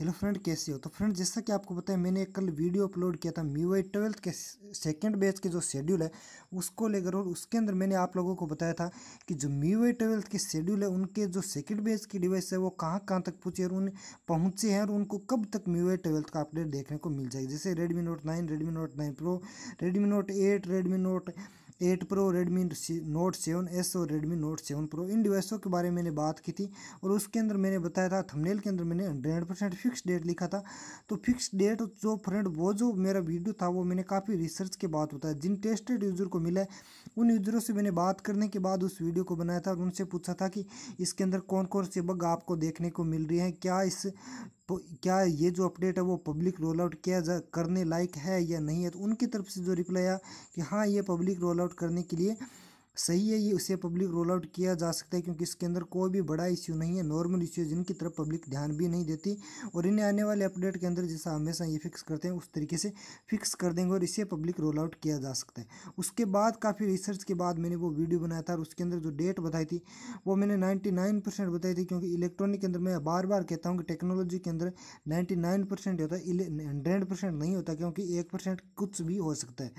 hello friend कैसे हो तो फ्रेंड जैसा कि आपको बताया मैंने कल वीडियो अपलोड किया था मी वाई ट्वेल्थ के सेकेंड बैच के जो शेड्यूल है उसको लेकर और उसके अंदर मैंने आप लोगों को बताया था कि जो मी वाई ट्वेल्थ के शेड्यूल है उनके जो सेकेंड बैच की डिवाइस है वो कहाँ कहाँ तक पहुँचे और उन पहुँचे हैं और उनको कब तक मी वाई ट्वेल्थ का अपडेट देखने को मिल जाएगी जैसे Redmi Note nine Redmi Note nine Pro Redmi note eight Redmi note eight Pro Redmi Note seven S और रेडमी नोट सेवन प्रो इन डिवाइसों के बारे में मैंने बात की थी और उसके अंदर मैंने बताया था थंबनेल के अंदर मैंने हंड्रेड परसेंट फिक्स डेट लिखा था तो फिक्स डेट जो फ्रेंड वो जो मेरा वीडियो था वो मैंने काफ़ी रिसर्च के बाद बताया जिन टेस्टेड यूज़र को मिला है उन यूज़रों से मैंने बात करने के बाद उस वीडियो को बनाया था और उनसे पूछा था कि इसके अंदर कौन कौन से बग आपको देखने को मिल रही हैं क्या इस तो क्या ये जो अपडेट है वो पब्लिक रोल आउट किया जा करने लायक है या नहीं है तो उनकी तरफ से जो रिप्लाई आया कि हाँ ये पब्लिक रोल आउट करने के लिए सही है ये उसे पब्लिक रोल आउट किया जा सकता है क्योंकि इसके अंदर कोई भी बड़ा इश्यू नहीं है नॉर्मल इश्यू जिनकी तरफ पब्लिक ध्यान भी नहीं देती और इन्हें आने वाले अपडेट के अंदर जैसा हमेशा ये फिक्स करते हैं उस तरीके से फिक्स कर देंगे और इसे पब्लिक रोल आउट किया जा सकता है उसके बाद काफ़ी रिसर्च के बाद मैंने वो वीडियो बनाया था और उसके अंदर जो डेट बताई थी वो मैंने नाइन्टी नाइन परसेंट बताई थी क्योंकि इलेक्ट्रॉनिक के अंदर मैं बार बार कहता हूँ कि टेक्नोलॉजी के अंदर नाइन्टी नाइन परसेंट होता है हंड्रेड परसेंट नहीं होता क्योंकि एक परसेंट कुछ भी हो सकता है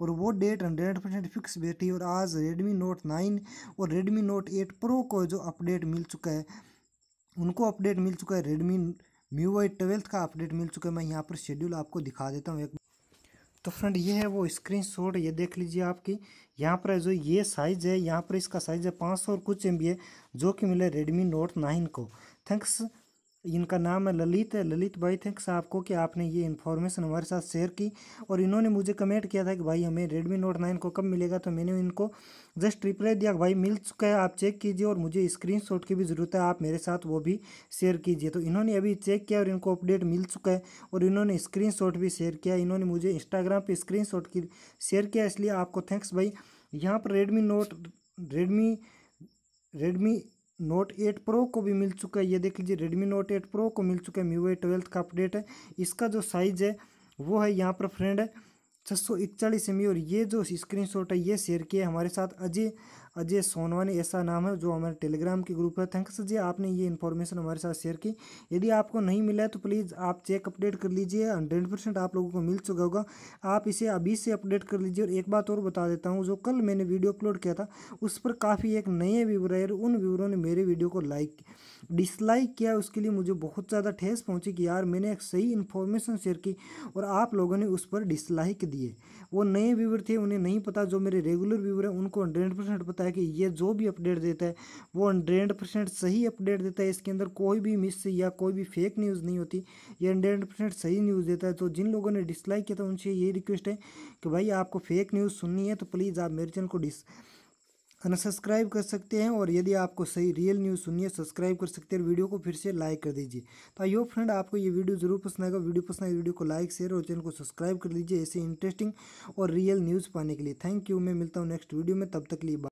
और वो डेट हंड्रेड परसेंट फिक्स बैठी और आज रेडमी रेडमी नोट नाइन और रेडमी नोट एट प्रो को जो अपडेट मिल चुका है उनको अपडेट मिल चुका है रेडमी म्यू वाई ट्वेल्थ का अपडेट मिल चुका है मैं यहाँ पर शेड्यूल आपको दिखा देता हूँ एक तो फ्रेंड ये है वो स्क्रीन शॉट ये देख लीजिए आपकी यहाँ पर जो ये साइज़ है यहाँ पर इसका साइज़ है पाँच सौ और कुछ एम है जो कि मिले रेडमी नोट नाइन को थैंक्स इनका नाम है ललित है ललित भाई थैंक्स आपको कि आपने ये इन्फॉर्मेशन हमारे साथ शेयर की और इन्होंने मुझे कमेंट किया था कि भाई हमें रेडमी नोट नाइन को कब मिलेगा तो मैंने इनको जस्ट रिप्लाई दिया भाई मिल चुका है आप चेक कीजिए और मुझे शॉट की भी ज़रूरत है आप मेरे साथ वो भी शेयर कीजिए तो इन्होंने अभी चेक किया और इनको अपडेट मिल चुका है और इन्होंने स्क्रीन भी शेयर किया इन्होंने मुझे इंस्टाग्राम पर स्क्रीन की शेयर किया इसलिए आपको थैंक्स भाई यहाँ पर Redmi note Redmi Redmi note eight pro को भी मिल चुका है ये देख लीजिए रेडमी नोट एट प्रो को मिल चुका है म्यू ए ट्वेल्थ का अपडेट है इसका जो साइज़ है वो है यहाँ पर फ्रेंड है छः सौ एम और ये जो स्क्रीनशॉट है ये शेयर किया हमारे साथ अजय अजय सोनवानी ऐसा नाम है जो हमारे टेलीग्राम के ग्रुप है थैंक्स अजय आपने ये इन्फॉर्मेशन हमारे साथ शेयर की यदि आपको नहीं मिला है तो प्लीज़ आप चेक अपडेट कर लीजिए हंड्रेड परसेंट आप लोगों को मिल चुका होगा आप इसे अभी से अपडेट कर लीजिए और एक बात और बता देता हूँ जो कल मैंने वीडियो अपलोड किया था उस पर काफ़ी एक नए व्यूवर आए उन व्यूवरों ने मेरे वीडियो को लाइक डिसलाइक किया उसके लिए मुझे बहुत ज़्यादा ठेस पहुँची कि यार मैंने एक सही इन्फॉर्मेशन शेयर की और आप लोगों ने उस पर डिसलाइक दिया है वो नए व्यूवर थे उन्हें नहीं पता जो मेरे रेगुलर व्यूवर हैं उनको हंड्रेड परसेंट पता है कि ये जो भी अपडेट देता है वो हंड्रेड परसेंट सही अपडेट देता है इसके अंदर कोई भी मिस या कोई भी फेक न्यूज़ नहीं होती ये हंड्रेड परसेंट सही न्यूज़ देता है तो जिन लोगों ने डिसलाइक किया था उनसे ये रिक्वेस्ट है कि भाई आपको फेक न्यूज़ सुननी है तो प्लीज़ आप मेरे चैनल को डिस अनसब्सक्राइब कर सकते हैं और यदि आपको सही रियल न्यूज़ सुनी है सब्सक्राइब कर सकते हैं वीडियो को फिर से लाइक कर दीजिए तो आई होप फ्रेंड आपको ये वीडियो जरूर पसंद आएगा वीडियो पसंद आए तो वीडियो को लाइक शेयर और चैनल को सब्सक्राइब कर लीजिए ऐसे इंटरेस्टिंग और रियल न्यूज़ पाने के लिए थैंक यू मैं मिलता हूँ नेक्स्ट वीडियो में तब तक लिए